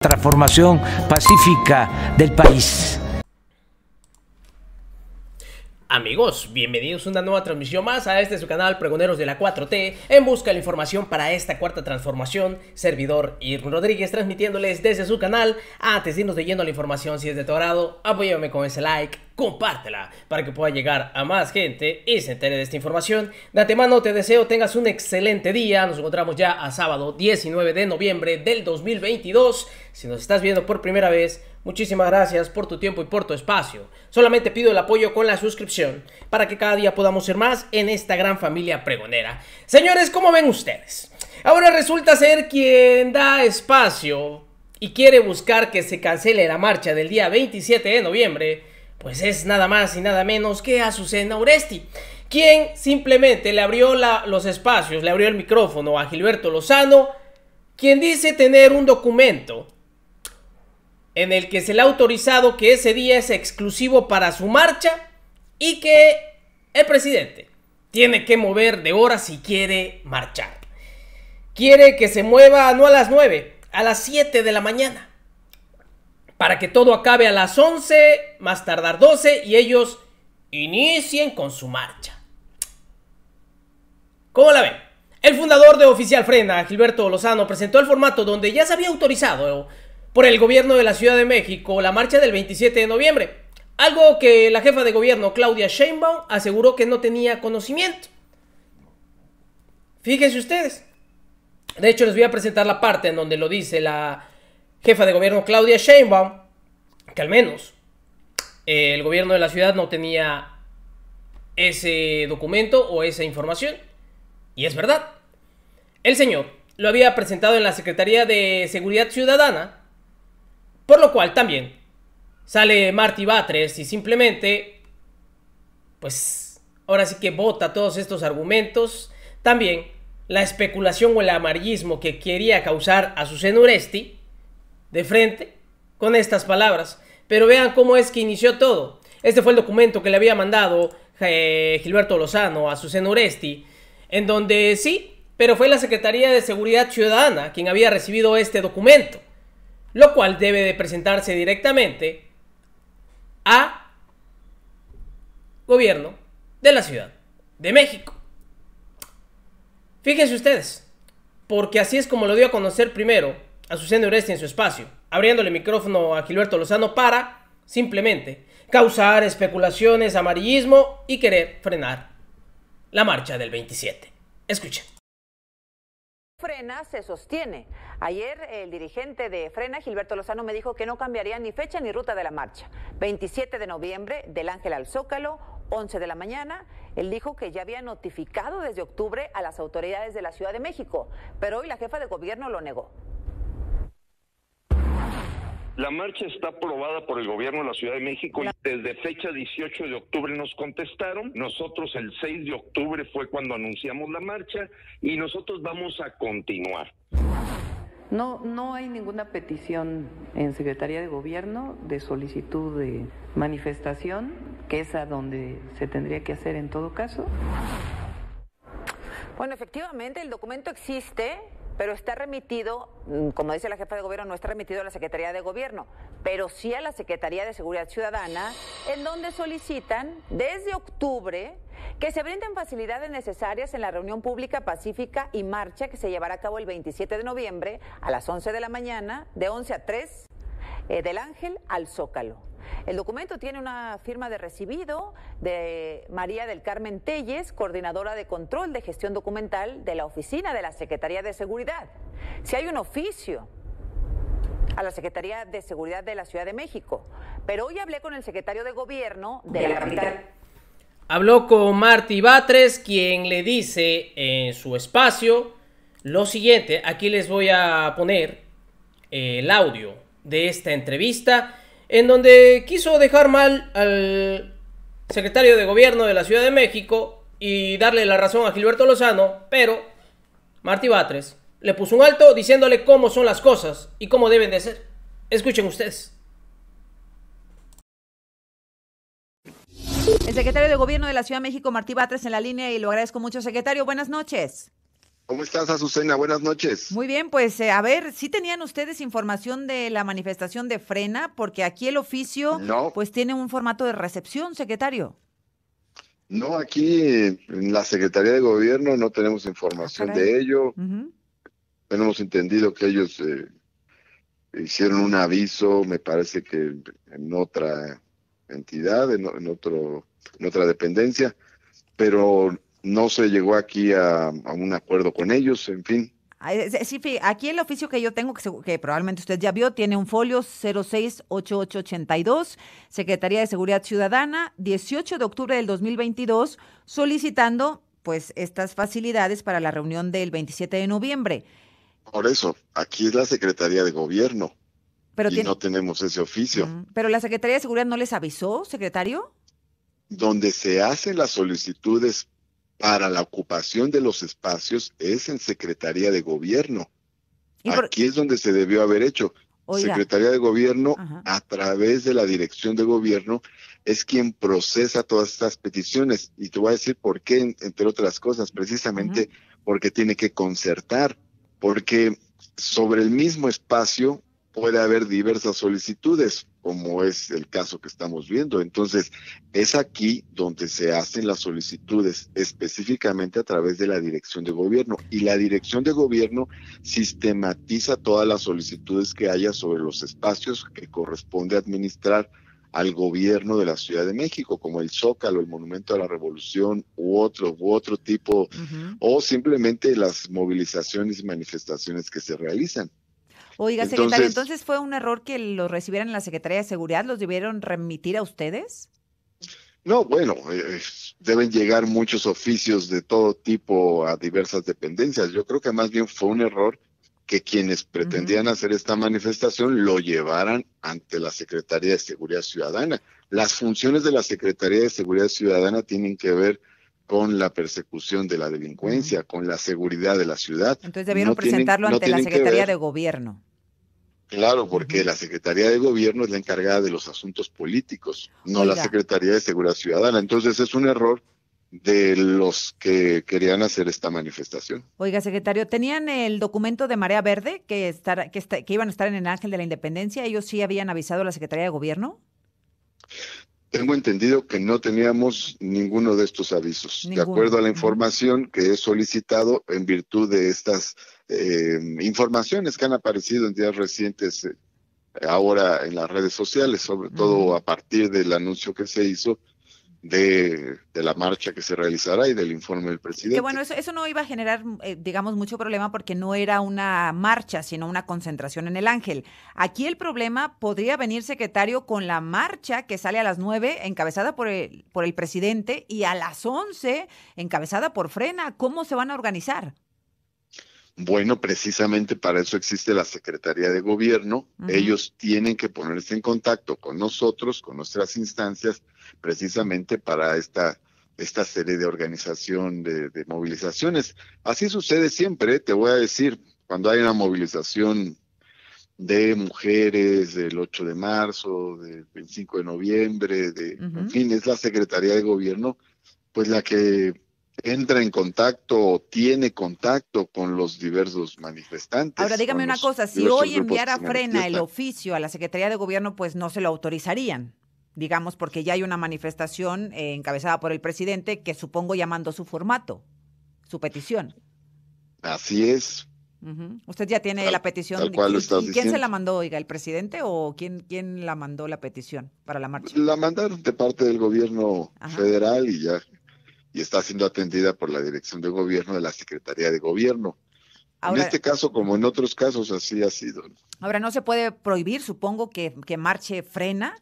transformación pacífica del país. Amigos, bienvenidos a una nueva transmisión más a este su canal Pregoneros de la 4T en busca de la información para esta cuarta transformación. Servidor Irwin Rodríguez transmitiéndoles desde su canal. Antes de irnos leyendo la información, si es de tu agrado, apóyame con ese like, compártela para que pueda llegar a más gente y se entere de esta información. date mano, te deseo tengas un excelente día. Nos encontramos ya a sábado 19 de noviembre del 2022. Si nos estás viendo por primera vez, Muchísimas gracias por tu tiempo y por tu espacio. Solamente pido el apoyo con la suscripción para que cada día podamos ser más en esta gran familia pregonera. Señores, ¿cómo ven ustedes? Ahora resulta ser quien da espacio y quiere buscar que se cancele la marcha del día 27 de noviembre, pues es nada más y nada menos que Azucena Oresti, quien simplemente le abrió los espacios, le abrió el micrófono a Gilberto Lozano, quien dice tener un documento en el que se le ha autorizado que ese día es exclusivo para su marcha y que el presidente tiene que mover de hora si quiere marchar. Quiere que se mueva no a las 9, a las 7 de la mañana, para que todo acabe a las 11, más tardar 12 y ellos inicien con su marcha. ¿Cómo la ven? El fundador de Oficial Frena, Gilberto Lozano, presentó el formato donde ya se había autorizado por el gobierno de la Ciudad de México la marcha del 27 de noviembre, algo que la jefa de gobierno Claudia Sheinbaum aseguró que no tenía conocimiento. Fíjense ustedes. De hecho, les voy a presentar la parte en donde lo dice la jefa de gobierno Claudia Sheinbaum, que al menos eh, el gobierno de la ciudad no tenía ese documento o esa información. Y es verdad. El señor lo había presentado en la Secretaría de Seguridad Ciudadana por lo cual también sale Marty Batres y simplemente, pues ahora sí que vota todos estos argumentos. También la especulación o el amarillismo que quería causar a Susan Uresti de frente con estas palabras. Pero vean cómo es que inició todo. Este fue el documento que le había mandado eh, Gilberto Lozano a Susan Uresti, en donde sí, pero fue la Secretaría de Seguridad Ciudadana quien había recibido este documento lo cual debe de presentarse directamente a gobierno de la Ciudad de México. Fíjense ustedes, porque así es como lo dio a conocer primero a Susana Oreste en su espacio, abriéndole micrófono a Gilberto Lozano para, simplemente, causar especulaciones, amarillismo y querer frenar la marcha del 27. Escuchen. Frena se sostiene. Ayer el dirigente de Frena, Gilberto Lozano, me dijo que no cambiaría ni fecha ni ruta de la marcha. 27 de noviembre, del Ángel al Zócalo, 11 de la mañana. Él dijo que ya había notificado desde octubre a las autoridades de la Ciudad de México, pero hoy la jefa de gobierno lo negó. La marcha está aprobada por el gobierno de la Ciudad de México y desde fecha 18 de octubre nos contestaron. Nosotros el 6 de octubre fue cuando anunciamos la marcha y nosotros vamos a continuar. No, no hay ninguna petición en Secretaría de Gobierno de solicitud de manifestación, que es a donde se tendría que hacer en todo caso. Bueno, efectivamente, el documento existe, pero está remitido, mm, como dice la jefa de gobierno, no está remitido a la Secretaría de Gobierno, pero sí a la Secretaría de Seguridad Ciudadana, en donde solicitan desde octubre que se brinden facilidades necesarias en la reunión pública pacífica y marcha que se llevará a cabo el 27 de noviembre a las 11 de la mañana, de 11 a 3, eh, del Ángel al Zócalo. El documento tiene una firma de recibido de María del Carmen Telles, coordinadora de control de gestión documental de la oficina de la Secretaría de Seguridad. Si hay un oficio a la Secretaría de Seguridad de la Ciudad de México, pero hoy hablé con el secretario de Gobierno de, la, capital. Habló con Martí Batres, quien le dice en su espacio lo siguiente. Aquí les voy a poner el audio de esta entrevista en donde quiso dejar mal al secretario de gobierno de la Ciudad de México y darle la razón a Gilberto Lozano, pero Martí Batres le puso un alto diciéndole cómo son las cosas y cómo deben de ser. Escuchen ustedes. El secretario de Gobierno de la Ciudad de México, Martí Batres, en la línea y lo agradezco mucho, secretario. Buenas noches. ¿Cómo estás, Azucena? Buenas noches. Muy bien, pues eh, a ver, si tenían ustedes información de la manifestación de frena? Porque aquí el oficio no. pues tiene un formato de recepción, secretario. No, aquí en la Secretaría de Gobierno no tenemos información de ello. Tenemos entendido que ellos eh, hicieron un aviso, me parece que en otra entidad, en otro, en otra dependencia, pero no se llegó aquí a, un acuerdo con ellos, en fin. Sí, aquí el oficio que yo tengo, que, que, probablemente usted ya vio, tiene un folio 068882, Secretaría de Seguridad Ciudadana, 18 de octubre del 2022, solicitando pues estas facilidades para la reunión del 27 de noviembre. Por eso, aquí es la Secretaría de Gobierno. Pero y no tenemos ese oficio. Pero la Secretaría de Seguridad no les avisó, secretario. Donde se hacen las solicitudes para la ocupación de los espacios es en Secretaría de Gobierno. Aquí es donde se debió haber hecho. Secretaría de Gobierno, a través de la Dirección de Gobierno, es quien procesa todas estas peticiones. Y te voy a decir por qué, entre otras cosas, precisamente porque tiene que concertar, porque sobre el mismo espacio puede haber diversas solicitudes, como es el caso que estamos viendo. Entonces, es aquí donde se hacen las solicitudes, específicamente a través de la dirección de gobierno. Y la dirección de gobierno sistematiza todas las solicitudes que haya sobre los espacios que corresponde administrar al gobierno de la Ciudad de México, como el Zócalo, el Monumento a la Revolución u otro, u otro tipo, o simplemente las movilizaciones y manifestaciones que se realizan. Oiga, secretario, entonces fue un error que los recibieran en la Secretaría de Seguridad, ¿los debieron remitir a ustedes? No, bueno, eh, deben llegar muchos oficios de todo tipo a diversas dependencias. Yo creo que más bien fue un error que quienes pretendían hacer esta manifestación lo llevaran ante la Secretaría de Seguridad Ciudadana. Las funciones de la Secretaría de Seguridad Ciudadana tienen que ver con la persecución de la delincuencia, con la seguridad de la ciudad. Entonces debieron presentarlo ante la Secretaría de Gobierno. Claro, porque la Secretaría de Gobierno es la encargada de los asuntos políticos, no la Secretaría de Seguridad Ciudadana. Entonces es un error de los que querían hacer esta manifestación. Oiga, secretario, ¿tenían el documento de Marea Verde que, que, que iban a estar en el Ángel de la Independencia? ¿Ellos sí habían avisado a la Secretaría de Gobierno? Tengo entendido que no teníamos ninguno de estos avisos, de acuerdo a la información que he solicitado en virtud de estas eh, informaciones que han aparecido en días recientes eh, ahora en las redes sociales, sobre todo a partir del anuncio que se hizo de, la marcha que se realizará y del informe del presidente. bueno, eso, eso no iba a generar, eh, digamos, mucho problema porque no era una marcha, sino una concentración en el Ángel. Aquí el problema podría venir, secretario, con la marcha que sale a las 9, encabezada por el, por el presidente, y a las 11, encabezada por Frena. ¿Cómo se van a organizar? Bueno, precisamente para eso existe la Secretaría de Gobierno. Ellos tienen que ponerse en contacto con nosotros, con nuestras instancias, precisamente para esta, esta serie de organización de, movilizaciones. Así sucede siempre, ¿eh? te voy a decir, cuando hay una movilización de mujeres del 8 de marzo, del 25 de noviembre, de, en fin, es la Secretaría de Gobierno, pues la que entra en contacto o tiene contacto con los diversos manifestantes. Ahora dígame una cosa, si hoy enviara Frena el oficio a la Secretaría de Gobierno, pues no se lo autorizarían, digamos, porque ya hay una manifestación eh, encabezada por el presidente que supongo ya mandó su formato, su petición. Así es. Usted ya tiene la petición. ¿Y, ¿Quién se la mandó, oiga, el presidente o quién, la mandó la petición para la marcha? La mandaron de parte del gobierno federal y ya y está siendo atendida por la Dirección de Gobierno de la Secretaría de Gobierno. en este caso, como en otros casos, así ha sido. Ahora, ¿no se puede prohibir, supongo, que, marche frena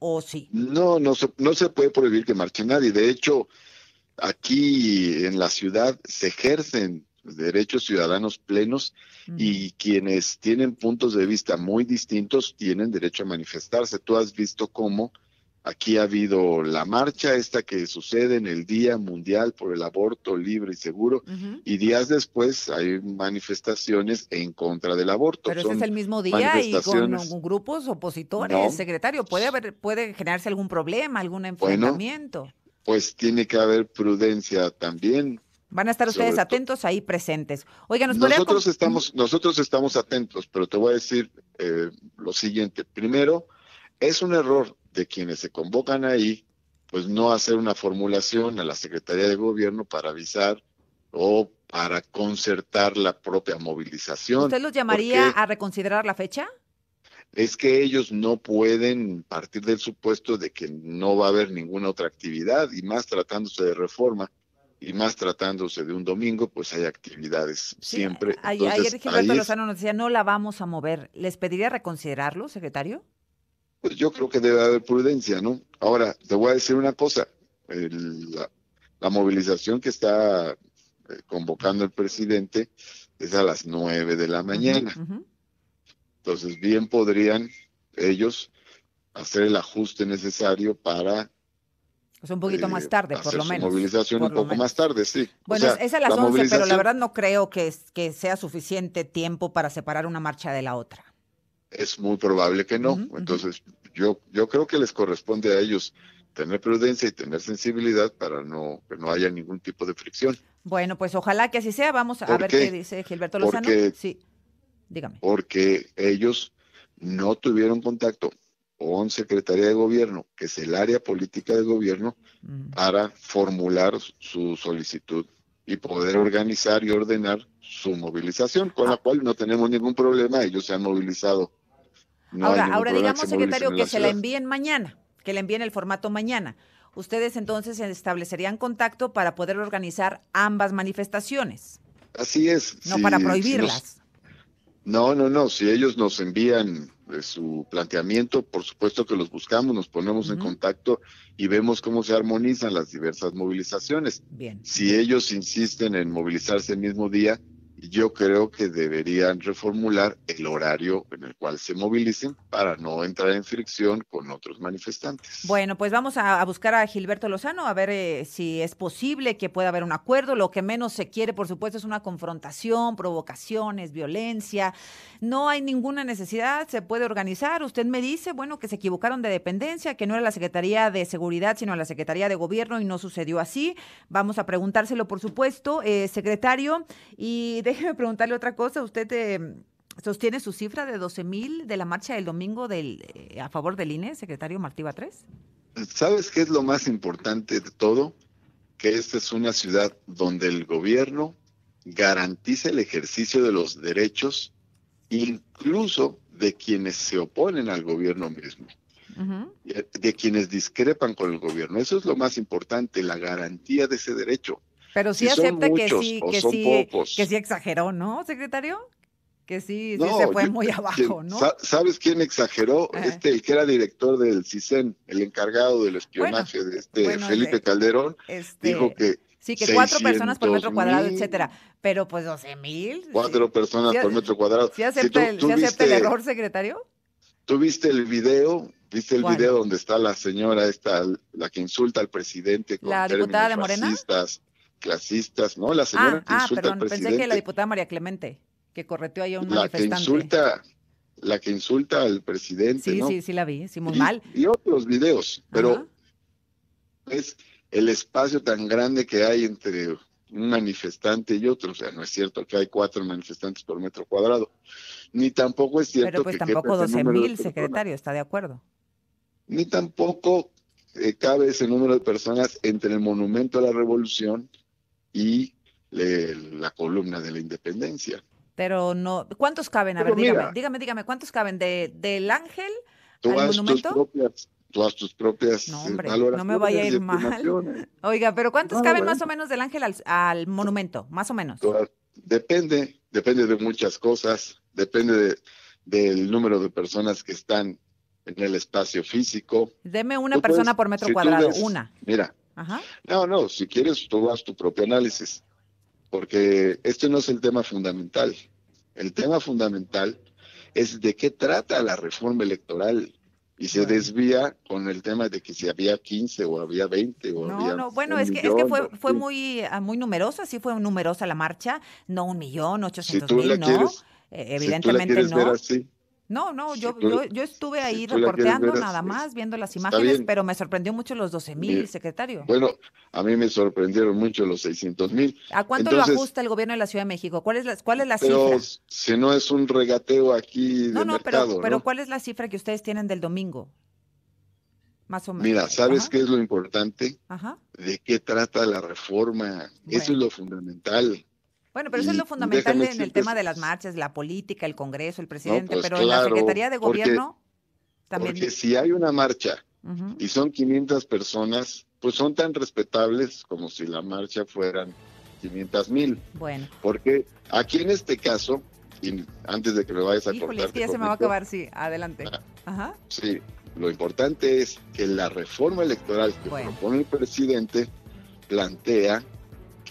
o sí? No, no se, no se puede prohibir que marche nadie. De hecho, aquí en la ciudad se ejercen derechos ciudadanos plenos y quienes tienen puntos de vista muy distintos tienen derecho a manifestarse. Tú has visto cómo Aquí ha habido la marcha esta que sucede en el Día Mundial por el Aborto Libre y Seguro y días después hay manifestaciones en contra del aborto. Pero ese es el mismo día y con grupos opositores, secretario, puede haber puede generarse algún problema, algún enfrentamiento. pues tiene que haber prudencia también, Van a estar ustedes atentos ahí presentes. Oigan, nosotros estamos nosotros estamos atentos, pero te voy a decir eh, lo siguiente. Primero, es un error de quienes se convocan ahí, pues no hacer una formulación a la Secretaría de Gobierno para avisar o para concertar la propia movilización. ¿Usted los llamaría a reconsiderar la fecha? Es que ellos no pueden partir del supuesto de que no va a haber ninguna otra actividad y más tratándose de reforma y más tratándose de un domingo, pues hay actividades siempre. Entonces, ayer Lozano nos decía, no la vamos a mover. ¿Les pediría reconsiderarlo, secretario? pues yo creo que debe haber prudencia, ¿no? Ahora, te voy a decir una cosa, la, movilización que está eh, convocando el presidente es a las nueve de la mañana. Entonces, bien podrían ellos hacer el ajuste necesario para Es un poquito más eh, tarde, por lo menos. Movilización un poco más tarde, sí. Bueno, es a las la pero la verdad no creo que, que sea suficiente tiempo para separar una marcha de la otra. Es muy probable que no. Entonces, yo, yo creo que les corresponde a ellos tener prudencia y tener sensibilidad para no que no haya ningún tipo de fricción. Bueno, pues ojalá que así sea. Vamos a ver qué? dice Gilberto Lozano. Porque, sí, dígame. Porque ellos no tuvieron contacto con Secretaría de Gobierno, que es el área política de gobierno, mm. para formular su solicitud y poder organizar y ordenar su movilización, con la ah. cual no tenemos ningún problema. Ellos se han movilizado ahora, ahora digamos, secretario, que se la envíen mañana, que le envíen el formato mañana. Ustedes entonces establecerían contacto para poder organizar ambas manifestaciones. Así es. No para prohibirlas. no, no, no. Si ellos nos envían eh, su planteamiento, por supuesto que los buscamos, nos ponemos en contacto y vemos cómo se armonizan las diversas movilizaciones. Bien. Si ellos insisten en movilizarse el mismo día, yo creo que deberían reformular el horario en el cual se movilicen para no entrar en fricción con otros manifestantes. Bueno, pues vamos a, buscar a Gilberto Lozano a ver eh, si es posible que pueda haber un acuerdo. Lo que menos se quiere, por supuesto, es una confrontación, provocaciones, violencia. No hay ninguna necesidad, se puede organizar. Usted me dice, bueno, que se equivocaron de dependencia, que no era la Secretaría de Seguridad, sino la Secretaría de Gobierno y no sucedió así. Vamos a preguntárselo, por supuesto, eh, secretario, y de déjeme preguntarle otra cosa. Usted em, sostiene su cifra de 12 mil de la marcha del domingo del, eh, a favor del INE, secretario Martí 3. ¿Sabes qué es lo más importante de todo? Que esta es una ciudad donde el gobierno garantiza el ejercicio de los derechos, incluso de quienes se oponen al gobierno mismo, eh, de quienes discrepan con el gobierno. Eso es lo más importante, la garantía de ese derecho. Pero sí acepta que sí, que sí, que sí exageró, ¿no, secretario? Que sí, se fue muy abajo, ¿no? ¿Sabes quién exageró? Este, el que era director del CISEN, el encargado del espionaje de este Felipe Calderón, este, dijo que Sí, que cuatro personas por metro cuadrado, etcétera. Pero pues 12 mil. Cuatro personas por metro cuadrado. ¿Sí acepta, el, error, secretario? ¿Tú viste el video? ¿Viste el video donde está la señora esta, la que insulta al presidente con ¿La diputada de Morena? clasistas, ¿no? La señora ah, que ah, insulta perdón, pensé que la diputada María Clemente, que correteó ahí a un la Que insulta, la que insulta al presidente. ¿no? sí, sí la vi, sí, mal. Y otros videos, pero es el espacio tan grande que hay entre un manifestante y otro. O sea, no es cierto que hay cuatro manifestantes por metro cuadrado. Ni tampoco es cierto que... Pero pues tampoco 12 mil, secretario, está de acuerdo. Ni tampoco eh, cabe ese número de personas entre el Monumento a la Revolución y la columna de la independencia. Pero no, ¿cuántos caben? A ver, dígame, dígame, dígame, ¿cuántos caben? ¿De, del ángel al monumento? Tus propias, tú tus propias no, eh, hombre, No me vaya a ir mal. Oiga, ¿pero cuántos caben más o menos del ángel al, al monumento? Más o menos. depende, depende de muchas cosas, depende del número de personas que están en el espacio físico. Deme una persona por metro cuadrado, una. Mira, no, no, si quieres tú haz tu propio análisis, porque este no es el tema fundamental. El tema fundamental es de qué trata la reforma electoral y se desvía con el tema de que si había 15 o había 20 o no, había No, bueno, es, que, fue, muy, ah, muy numerosa, sí fue numerosa la marcha, no un millón, ochocientos mil, ¿no? E, evidentemente no. No, no, yo, yo, yo, estuve ahí reportando reporteando nada más, viendo las imágenes, pero me sorprendió mucho los 12 mil, secretario. Bueno, a mí me sorprendieron mucho los 600 mil. ¿A cuánto lo ajusta el gobierno de la Ciudad de México? ¿Cuál es la, cuál es cifra? Si no es un regateo aquí no, no, pero, ¿cuál es la cifra que ustedes tienen del domingo? Más o menos. Mira, ¿sabes qué es lo importante? Ajá. ¿De qué trata la reforma? Eso es lo fundamental. Bueno, pero eso es lo fundamental en el tema de las marchas, la política, el Congreso, el presidente, pues pero en la Secretaría de Gobierno también. Porque si hay una marcha y son 500 personas, pues son tan respetables como si la marcha fueran 500 mil. Bueno. Porque aquí en este caso, y antes de que me vayas a Híjole, Es que ya se me va a acabar, sí, adelante. Ah, Ajá. Sí, lo importante es que la reforma electoral que propone el presidente plantea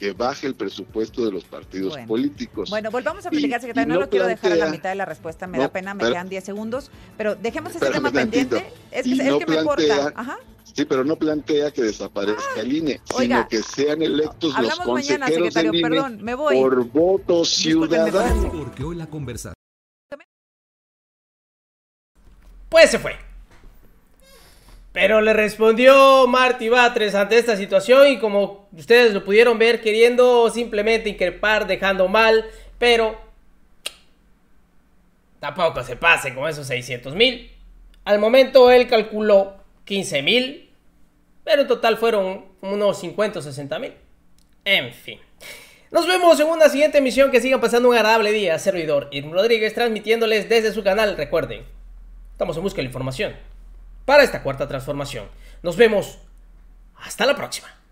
que baje el presupuesto de los partidos políticos. Bueno, volvamos pues a platicar, secretario. No, lo quiero dejar a la mitad de la respuesta, me da pena, me quedan 10 segundos, pero dejemos ese tema pendiente. Es, que me importa. Ajá. Sí, pero no plantea que desaparezca ah, el INE, sino que sean electos los consejeros mañana, secretario, e perdón, me voy. por voto ciudadano. Porque hoy la conversación. Pues se fue. Pero le respondió Marty Batres ante esta situación y como ustedes lo pudieron ver, queriendo simplemente increpar, dejando mal, pero tampoco se pase con esos 600 mil. Al momento él calculó 15 mil, pero en total fueron unos 50 o 60 mil. En fin. Nos vemos en una siguiente emisión. Que sigan pasando un agradable día. Servidor Irm Rodríguez transmitiéndoles desde su canal. Recuerden, estamos en busca de la información para esta cuarta transformación. Nos vemos. Hasta la próxima.